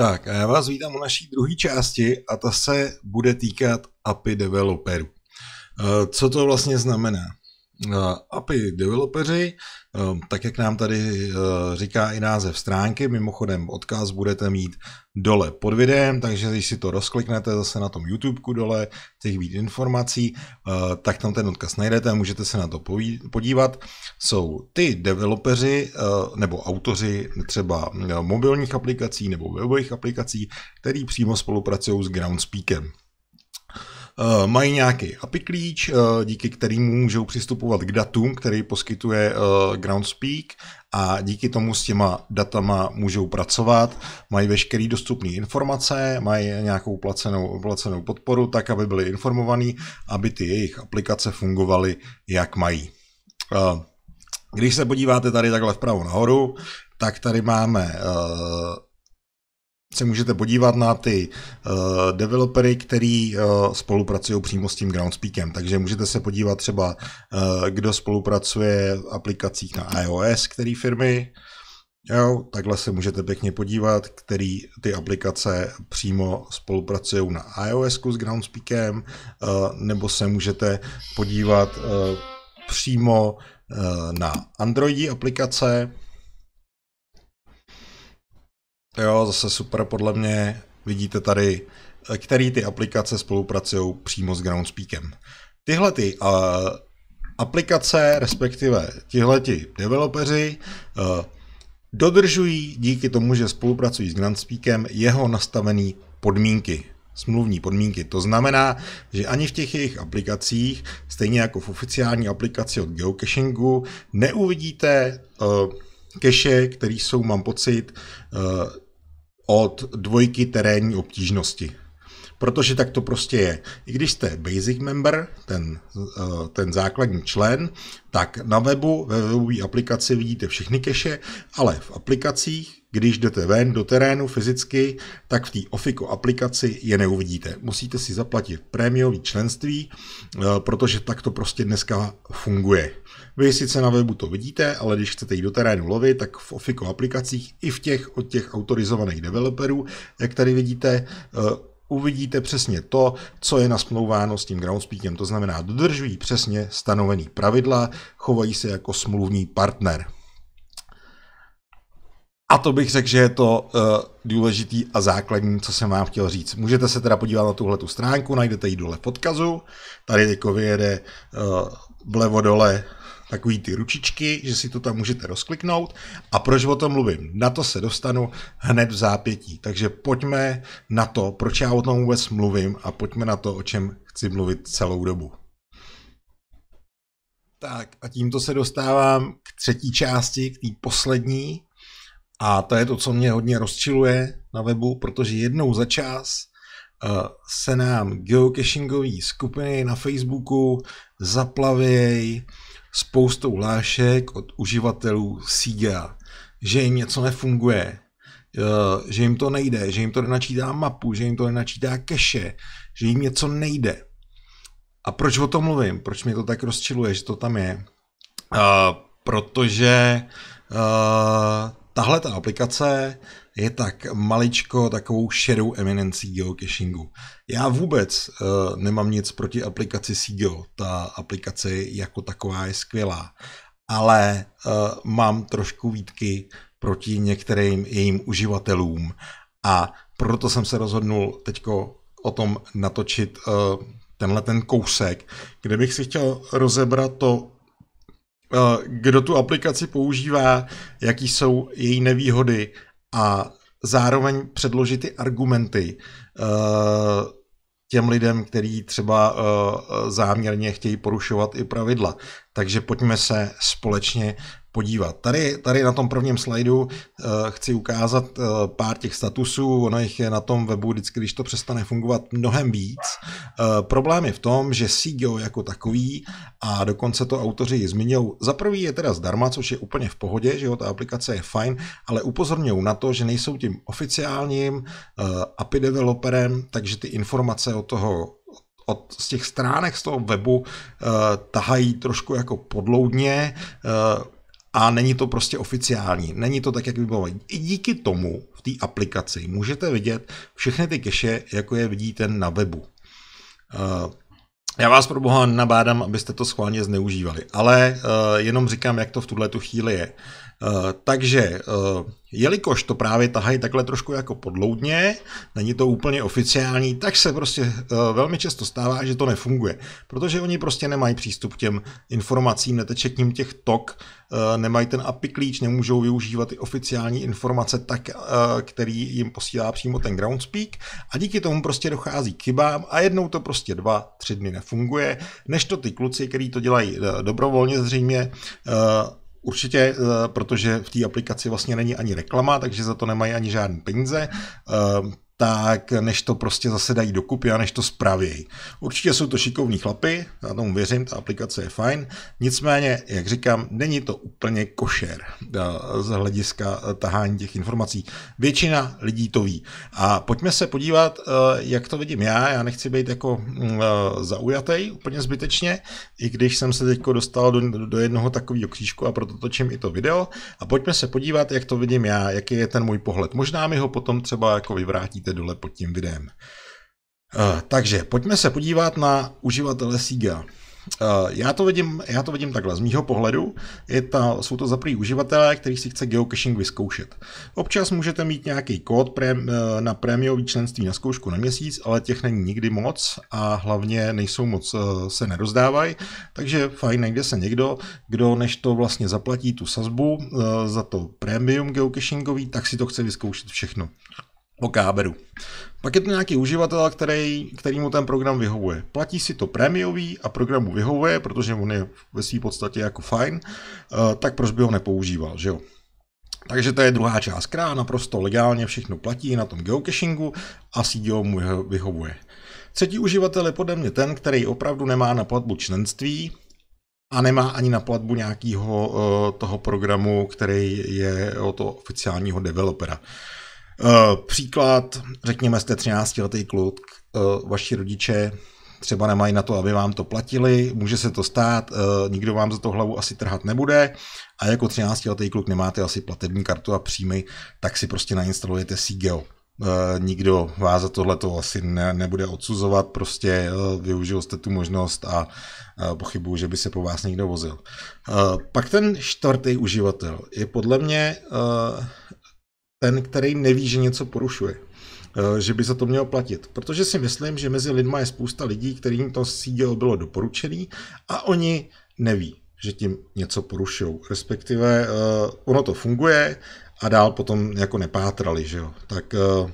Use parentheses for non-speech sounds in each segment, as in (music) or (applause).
Tak a já vás vítám u naší druhé části a ta se bude týkat API developerů. Eh, co to vlastně znamená? Eh, API developeři, eh, tak jak nám tady eh, říká i název stránky, mimochodem odkaz budete mít dole pod videem, takže když si to rozkliknete zase na tom YouTubeku dole, těch víc informací, tak tam ten odkaz najdete a můžete se na to podívat. Jsou ty developeři nebo autoři třeba mobilních aplikací nebo webových aplikací, který přímo spolupracují s Groundspeakem. Eh, mají nějaký API klíč, eh, díky kterému můžou přistupovat k datům, který poskytuje eh, Groundspeak a díky tomu s těma datama můžou pracovat, mají veškerý dostupné informace, mají nějakou placenou, placenou podporu, tak aby byli informovaní, aby ty jejich aplikace fungovaly, jak mají. Když se podíváte tady takhle vpravo nahoru, tak tady máme se můžete podívat na ty uh, developery, který uh, spolupracují přímo s tím Groundspeakem. Takže můžete se podívat třeba, uh, kdo spolupracuje v aplikacích na iOS, které firmy. Jo, takhle se můžete pěkně podívat, který ty aplikace přímo spolupracují na iOS s Groundspeakem, uh, nebo se můžete podívat uh, přímo uh, na Androidí aplikace, Jo, zase super podle mě. Vidíte tady, eh, který ty aplikace spolupracují přímo s Groundspeakem. Tyhle ty uh, aplikace, respektive tyhle ti developeři, uh, dodržují díky tomu, že spolupracují s Groundspeakem, jeho nastavené podmínky smluvní podmínky. To znamená, že ani v těch jejich aplikacích, stejně jako v oficiální aplikaci od geocachingu, neuvidíte uh, keše, které jsou, mám pocit, eh, od dvojky terénní obtížnosti. Protože tak to prostě je. I když jste basic member, ten, eh, ten základní člen, tak na webu, ve webové aplikaci vidíte všechny keše, ale v aplikacích když jdete ven do terénu fyzicky, tak v té Ofiko aplikaci je neuvidíte. Musíte si zaplatit prémiový členství, eh, protože tak to prostě dneska funguje. Vy sice na webu to vidíte, ale když chcete jít do terénu lovit, tak v Ofiko aplikacích i v těch od těch autorizovaných developerů, jak tady vidíte, eh, uvidíte přesně to, co je nasmlouváno s tím groundspeakem. To znamená, dodržují přesně stanovený pravidla, chovají se jako smluvní partner. A to bych řekl, že je to uh, důležitý a základní, co jsem vám chtěl říct. Můžete se teda podívat na tuhle tu stránku, najdete ji dole v podkazu. Tady jako vyjede uh, eh, vlevo dole takový ty ručičky, že si to tam můžete rozkliknout. A proč o tom mluvím? Na to se dostanu hned v zápětí. Takže pojďme na to, proč já o tom vůbec mluvím a pojďme na to, o čem chci mluvit celou dobu. Tak a tímto se dostávám k třetí části, k té poslední, a to je to, co mě hodně rozčiluje na webu, protože jednou za čas eh, se nám geocachingové skupiny na Facebooku zaplavějí spoustou hlášek od uživatelů Siga, že jim něco nefunguje, eh, že jim to nejde, že jim to nenačítá mapu, že jim to nenačítá keše, že jim něco nejde. A proč o tom mluvím? Proč mě to tak rozčiluje, že to tam je? Uh, protože uh, tahle ta aplikace je tak maličko takovou šedou eminencí geocachingu. Já vůbec uh, nemám nic proti aplikaci Sigio, ta aplikace jako taková je skvělá, ale uh, mám trošku výtky proti některým jejím uživatelům a proto jsem se rozhodnul teď o tom natočit uh, tenhle ten kousek, kde bych si chtěl rozebrat to, Eh, kdo tu aplikaci používá, jaký jsou její nevýhody a zároveň předložit ty argumenty eh, těm lidem, kteří třeba eh, záměrně chtějí porušovat i pravidla. Takže pojďme se společně podívat. Tady, tady na tom prvním slajdu chci ukázat pár těch statusů, ono jich je na tom webu vždycky, když to přestane fungovat, mnohem víc. Eh, problém je v tom, že CGO jako takový, a dokonce to autoři zmiňují, za prvý je teda zdarma, což je úplně v pohodě, že jo, ta aplikace je fajn, ale upozorňují na to, že nejsou tím oficiálním eh, API developerem, takže ty informace o toho od, z těch stránek z toho webu uh, tahají trošku jako podloudně uh, a není to prostě oficiální. Není to tak, jak by bylo. I díky tomu v té aplikaci můžete vidět všechny ty keše, jako je vidíte na webu. Eh, já vás pro boha nabádám, abyste to schválně zneužívali, ale eh, jenom říkám, jak to v tuhle tu chvíli je. Eh, takže Jelikož to právě tahají takhle trošku jako podloudně, není to úplně oficiální, tak se prostě eh, velmi často stává, že to nefunguje, protože oni prostě nemají přístup k těm informacím, neteče k ním těch tok, eh, nemají ten API klíč, nemůžou využívat ty oficiální informace tak, eh, který jim posílá přímo ten Groundspeak a díky tomu prostě dochází k chybám a jednou to prostě dva, tři dny nefunguje, než to ty kluci, kteří to dělají dobrovolně zřejmě, Určitě, eh, protože v té aplikaci vlastně není ani reklama, takže za to nemají ani žádný peníze. Eh, tak než to prostě zase dají dokupy a než to spravějí. Určitě jsou to šikovní chlapy, já tomu věřím, ta aplikace je fajn, nicméně, jak říkám, není to úplně košer eh, z hlediska eh, tahání těch informací. Většina lidí to ví. A pojďme se podívat, eh, jak to vidím já, já nechci být jako mm, zaujatý úplně zbytečně, i když jsem se teď dostal do, do jednoho takového křížku a proto točím i to video. A pojďme se podívat, jak to vidím já, jaký je ten můj pohled. Možná mi ho potom třeba jako vyvrátíte najdete dole pod tím videem. Eh, takže pojďme se podívat na uživatele Siga. Eh, já to, vidím, já to vidím takhle, z mýho pohledu je ta, jsou to zaprý uživatelé, který si chce geocaching vyzkoušet. Občas můžete mít nějaký kód pre, eh, na prémiový členství na zkoušku na měsíc, ale těch není nikdy moc a hlavně nejsou moc, se nerozdávají, takže fajn, najde se někdo, kdo než to vlastně zaplatí tu sazbu za to prémium geocachingový, tak si to chce vyzkoušet všechno o káberu. Pak je to nějaký uživatel, který, který mu ten program vyhovuje. Platí si to prémiový a programu vyhovuje, protože on je ve své podstatě jako fajn, eh, tak proč by ho nepoužíval, že jo? Takže to je druhá část, která naprosto legálně všechno platí na tom geocachingu a CDO mu vyhovuje. Třetí uživatel je podle mě ten, který opravdu nemá na platbu členství, a nemá ani na platbu nějakého eh, toho programu, který je o to oficiálního developera. Eh, příklad, řekněme, jste 13-letý kluk, eh, vaši rodiče třeba nemají na to, aby vám to platili, může se to stát, eh, nikdo vám za to hlavu asi trhat nebude a jako 13-letý kluk nemáte asi platební kartu a příjmy, tak si prostě nainstalujete Sigeo. Nikdo vás za tohle to asi ne, nebude odsuzovat, prostě využil jste tu možnost a pochybuju, že by se po vás někdo vozil. Pak ten čtvrtý uživatel je podle mě ten, který neví, že něco porušuje eh, že by za to měl platit. Protože si myslím, že mezi lidma je spousta lidí, kterým to sídělo bylo doporučený, a oni neví, že tím něco porušují. Respektive uh, ono to funguje a dál potom jako nepátrali, že jo. Tak uh,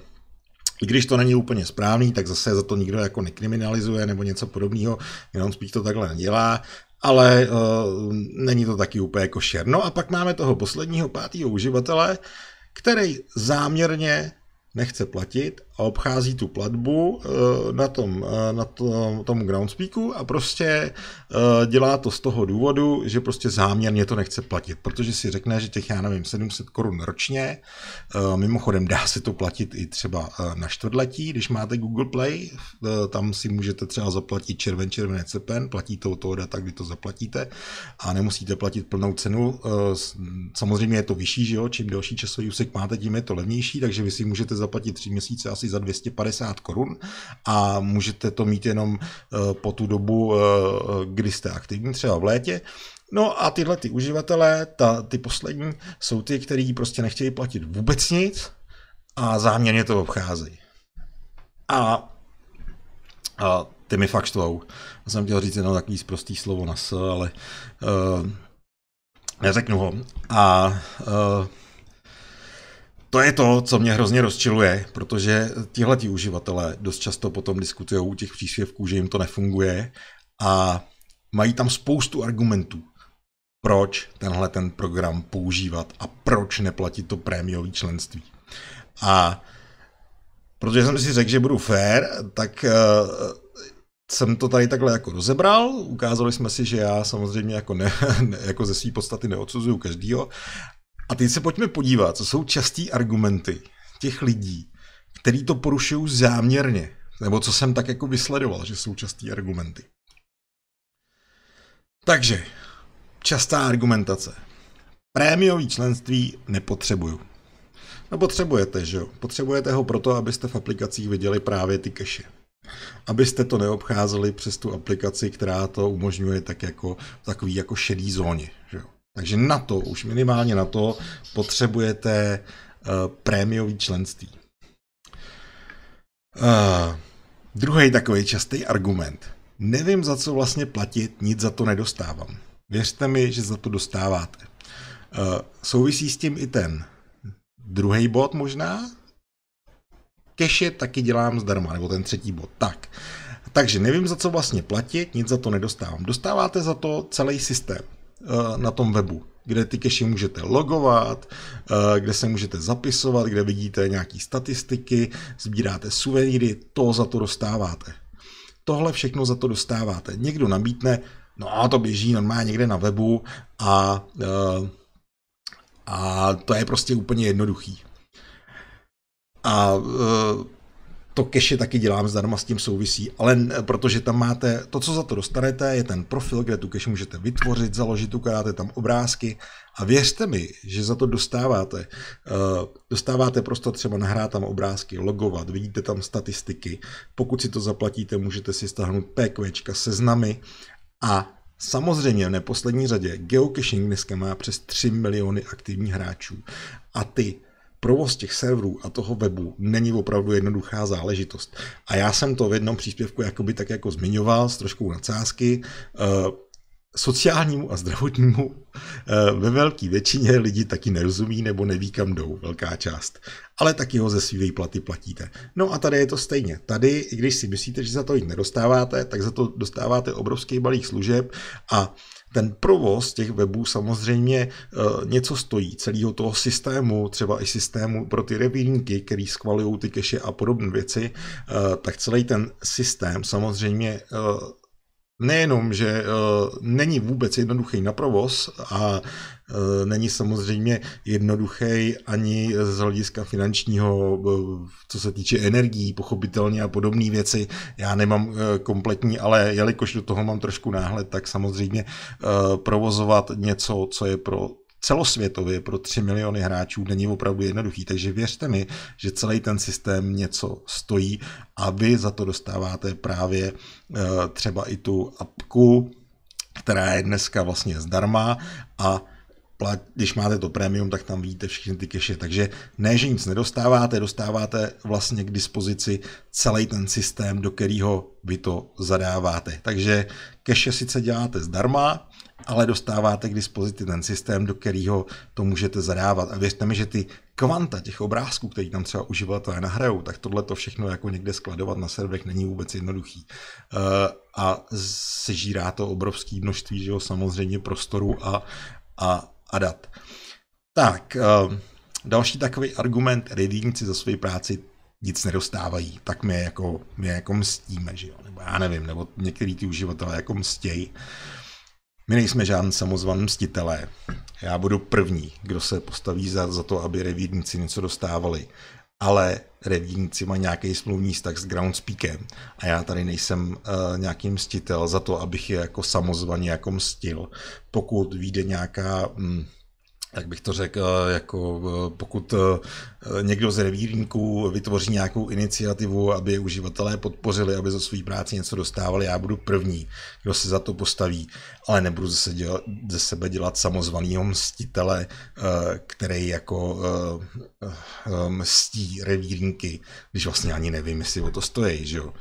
i když to není úplně správný, tak zase za to nikdo jako nekriminalizuje nebo něco podobného, jenom spíš to takhle nedělá, ale uh, není to taky úplně jako šerno. a pak máme toho posledního pátého uživatele, uh, který záměrně nechce platit a obchází tu platbu eh, na tom, eh, na tom, tom groundspeaku a prostě eh, dělá to z toho důvodu, že prostě záměrně to nechce platit, protože si řekne, že těch, já nevím, 700 korun ročně, mimochodem dá se to platit i třeba na čtvrtletí, když máte Google Play, tam si můžete třeba zaplatit červen, červené cepen, platí to toho data, kdy to zaplatíte a nemusíte platit plnou cenu, samozřejmě je to vyšší, že jo, čím delší časový úsek máte, tím je to levnější, takže vy si můžete zaplatit tři měsíce asi za 250 korun a můžete to mít jenom eh, po tu dobu, eh, kdy jste aktivní, třeba v létě. No a tyhle ty uživatelé, ta, ty poslední, jsou ty, kteří prostě nechtějí platit vůbec nic a záměrně to obcházejí. A, a ty mi fakt štvou. Já jsem chtěl říct jenom takový prostý slovo na s, ale uh, neřeknu ho. A uh, to je to, co mě hrozně rozčiluje, protože tihleti uživatelé dost často potom diskutují u těch příspěvků, že jim to nefunguje a mají tam spoustu argumentů, proč tenhle ten program používat a proč neplatit to prémiové členství. A protože jsem si řekl, že budu fair, tak eh, jsem to tady takhle jako rozebral, ukázali jsme si, že já samozřejmě jako, ne, (laughs) jako ze své podstaty neodsuzuju každýho, a teď se pojďme podívat, co jsou častý argumenty těch lidí, který to porušují záměrně, nebo co jsem tak jako vysledoval, že jsou častý argumenty. Takže, častá argumentace. Prémiový členství nepotřebuju. No potřebujete, že jo? Potřebujete ho proto, abyste v aplikacích viděli právě ty keše. Abyste to neobcházeli přes tu aplikaci, která to umožňuje tak jako takový jako šedý zóně, že jo? Takže na to, už minimálně na to, potřebujete uh, prémiový členství. Uh, eh, druhý takový častý argument. Nevím, za co vlastně platit, nic za to nedostávám. Věřte mi, že za to dostáváte. Uh, souvisí s tím i ten druhý bod možná. Keše taky dělám zdarma, nebo ten třetí bod. Tak. Takže nevím, za co vlastně platit, nic za to nedostávám. Dostáváte za to celý systém. Eh, na tom webu, kde ty keši můžete logovat, eh, kde se můžete zapisovat, kde vidíte nějaké statistiky, sbíráte suvenýry, to za to dostáváte. Tohle všechno za to dostáváte. Někdo nabídne, no a to běží normálně někde na webu a, eh, a to je prostě úplně jednoduchý. A to cache taky dělám zdarma, s tím souvisí, ale protože tam máte, to co za to dostanete, je ten profil, kde tu cache můžete vytvořit, založit, ukládáte tam obrázky a věřte mi, že za to dostáváte. Eh, dostáváte prostor třeba nahrát tam obrázky, logovat, vidíte tam statistiky, pokud si to zaplatíte, můžete si stáhnout PQčka, seznamy a Samozřejmě v neposlední řadě geocaching dneska má přes 3 miliony aktivních hráčů a ty provoz těch serverů a toho webu není opravdu jednoduchá záležitost. A já jsem to v jednom příspěvku jakoby tak jako zmiňoval s troškou nadsázky. Eh, sociálnímu a zdravotnímu eh, ve velké většině lidi taky nerozumí nebo neví, kam jdou, velká část. Ale taky ho ze svý platy platíte. No a tady je to stejně. Tady, i když si myslíte, že za to jít nedostáváte, tak za to dostáváte obrovský balík služeb a ten provoz těch webů samozřejmě eh, něco stojí, celého toho systému, třeba i systému pro ty revírníky, který schvalují ty keše a podobné věci, eh, tak celý ten systém samozřejmě eh, nejenom, že uh, není vůbec jednoduchý na provoz a uh, není samozřejmě jednoduchý ani z hlediska finančního, uh, co se týče energií, pochopitelně a podobné věci. Já nemám uh, kompletní, ale jelikož do toho mám trošku náhled, tak samozřejmě uh, provozovat něco, co je pro celosvětově pro 3 miliony hráčů není opravdu jednoduchý, takže věřte mi, že celý ten systém něco stojí a vy za to dostáváte právě eh, třeba i tu apku, která je dneska vlastně zdarma a plat, když máte to premium, tak tam vidíte všechny ty keše. Takže ne, že nic nedostáváte, dostáváte vlastně k dispozici celý ten systém, do kterého vy to zadáváte. Takže keše sice děláte zdarma, ale dostáváte k dispozici ten systém, do kterého to můžete zadávat. A věřte mi, že ty kvanta těch obrázků, které tam třeba uživatelé nahrajou, tak tohle to všechno jako někde skladovat na serverech není vůbec jednoduchý. Eh, a sežírá to obrovské množství, že jo, samozřejmě prostoru a, a, a dat. Tak, eh, další takový argument, readingci za svoji práci nic nedostávají, tak my jako, my jako mstíme, že jo, nebo já nevím, nebo některý ty uživatelé jako mstějí. My nejsme žádný samozvaný mstitelé. Já budu první, kdo se postaví za, za to, aby revírníci něco dostávali. Ale revírníci mají nějaký smluvní vztah s Groundspeakem a já tady nejsem uh, nějaký mstitel za to, abych je jako samozvaně jako mstil. Pokud vyjde nějaká, hm, jak bych to řekl, eh, jako eh, pokud Eh, někdo z revírníků vytvoří nějakou iniciativu, aby je uživatelé podpořili, aby za svou práci něco dostávali. Já budu první, kdo se za to postaví, ale nebudu zase dělat, ze sebe dělat samozvaného mstitele, eh, který jako eh, mstí revírníky, když vlastně ani nevím, jestli o to stojí. Že jo?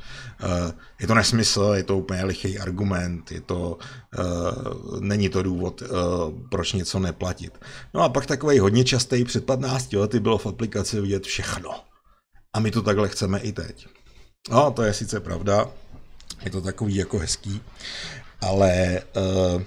Je to nesmysl, je to úplně lichý argument, je to, není to důvod, proč něco neplatit. No a pak takový hodně častý před 15 lety bylo v aplikaci aplikaci vidět všechno. A my to takhle chceme i teď. No, to je sice pravda, je to takový jako hezký, ale uh,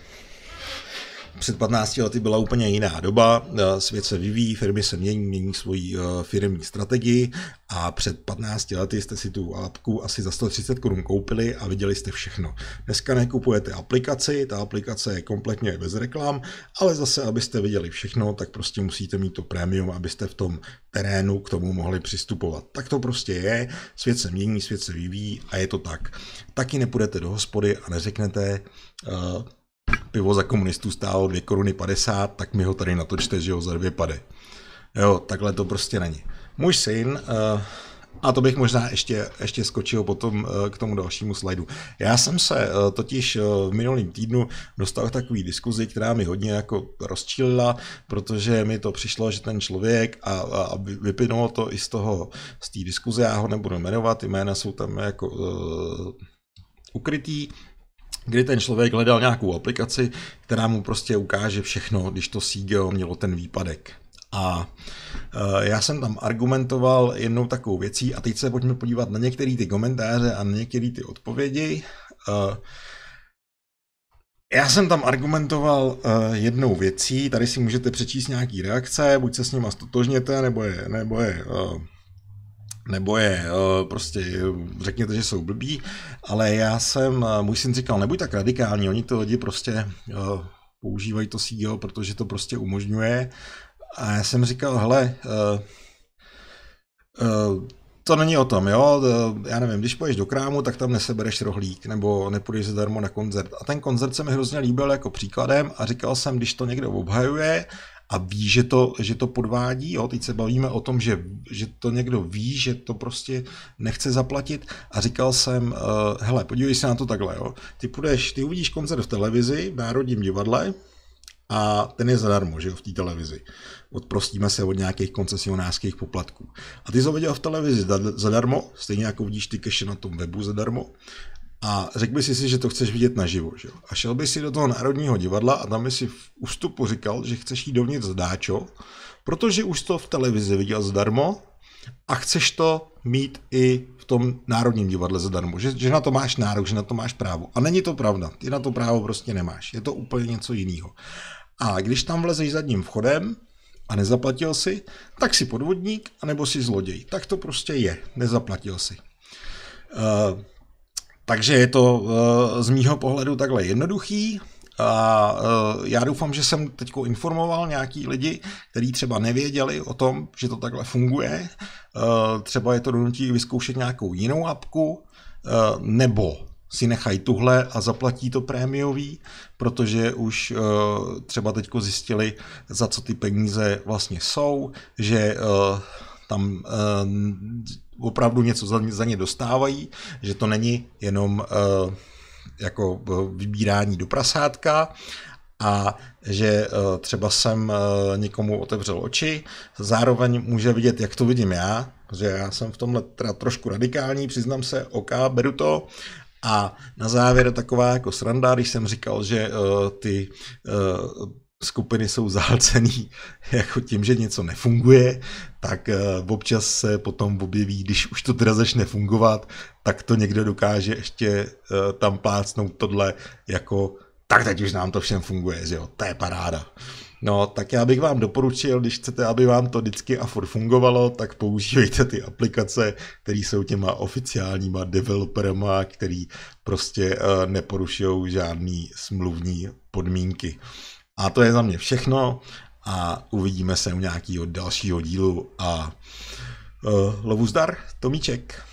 před 15 lety byla úplně jiná doba, eh, svět se vyvíjí, firmy se mění, mění svoji eh, firmní strategii a před 15 lety jste si tu apku asi za 130 korun koupili a viděli jste všechno. Dneska nekupujete aplikaci, ta aplikace je kompletně bez reklam, ale zase, abyste viděli všechno, tak prostě musíte mít to prémium, abyste v tom terénu k tomu mohli přistupovat. Tak to prostě je, svět se mění, svět se vyvíjí a je to tak. Taky nepůjdete do hospody a neřeknete, uh, pivo za komunistů stálo 2 koruny 50, tak mi ho tady natočte, že ho za dvě pade. Jo, takhle to prostě není. Můj syn, eh, a to bych možná ještě, ještě skočil potom eh, k tomu dalšímu slajdu. Já jsem se eh, totiž v minulém týdnu dostal k takový diskuzi, která mi hodně jako rozčílila, protože mi to přišlo, že ten člověk a, a vypinulo to i z toho, z té diskuze, já ho nebudu jmenovat, jména jsou tam jako uh, ukrytý, kdy ten člověk hledal nějakou aplikaci, která mu prostě ukáže všechno, když to CGO mělo ten výpadek. A eh, já jsem tam argumentoval jednou takovou věcí a teď se pojďme podívat na některé ty komentáře a na některé ty odpovědi. Eh, já jsem tam argumentoval eh, jednou věcí, tady si můžete přečíst nějaký reakce, buď se s nima stotožněte, nebo je, nebo je nebo je prostě řekněte, že jsou blbí, ale já jsem, eh, můj syn říkal, nebuď tak radikální, oni ty lidi prostě eh, používají to CEO, protože to prostě umožňuje a já jsem říkal, hele, eh, to není o tom, jo, já nevím, když půjdeš do krámu, tak tam nesebereš rohlík, nebo nepůjdeš zadarmo na koncert. A ten koncert se mi hrozně líbil jako příkladem a říkal jsem, když to někdo obhajuje a ví, že to, že to podvádí. Jo? Teď se bavíme o tom, že, že to někdo ví, že to prostě nechce zaplatit a říkal jsem, uh, hele, podívej se na to takhle, jo? ty půjdeš, ty uvidíš koncert v televizi, v Národním divadle, a ten je zadarmo, že jo, v té televizi. Odprostíme se od nějakých koncesionářských poplatků. A ty jsi ho viděl v televizi zadarmo, stejně jako vidíš ty keše na tom webu zadarmo a řekl by si, si že to chceš vidět naživo. Že? A šel by si do toho Národního divadla a tam by si v ústupu říkal, že chceš jít dovnitř zdáčo, protože už to v televizi viděl zdarmo a chceš to mít i v tom Národním divadle zadarmo, že, že na to máš nárok, že na to máš právo. A není to pravda, ty na to právo prostě nemáš, je to úplně něco jiného. A když tam vlezeš zadním vchodem, a nezaplatil si, tak si podvodník, anebo si zloděj. Tak to prostě je, nezaplatil si. Uh, takže je to eh, z mýho pohledu takhle jednoduchý. A eh, já doufám, že jsem teď informoval nějaký lidi, kteří třeba nevěděli o tom, že to takhle funguje. Eh, třeba je to donutí vyzkoušet nějakou jinou apku, nebo si nechají tuhle a zaplatí to prémiový, protože už třeba teď zjistili, za co ty peníze vlastně jsou, že tam uh, opravdu něco za, za ně dostávají, že to není jenom uh, jako eh, vybírání do prasátka, a že třeba jsem někomu otevřel oči, zároveň může vidět, jak to vidím já, že já jsem v tomhle teda trošku radikální, přiznám se, OK, beru to. A na závěr taková jako sranda, když jsem říkal, že ty skupiny jsou zahlcený (laughs) jako tím, že něco nefunguje, tak eh, občas se potom objeví, když už to teda začne fungovat, tak to někdo dokáže ještě eh, tam plácnout tohle jako tak teď už nám to všem funguje, že jo, to je paráda. No, tak já bych vám doporučil, když chcete, aby vám to vždycky a furt fungovalo, tak používejte ty aplikace, které jsou těma oficiálníma developerama, který prostě eh, neporušují žádný smluvní podmínky. A to je za mě všechno a uvidíme se u nějakého dalšího dílu a uh, lovu zdar, Tomíček.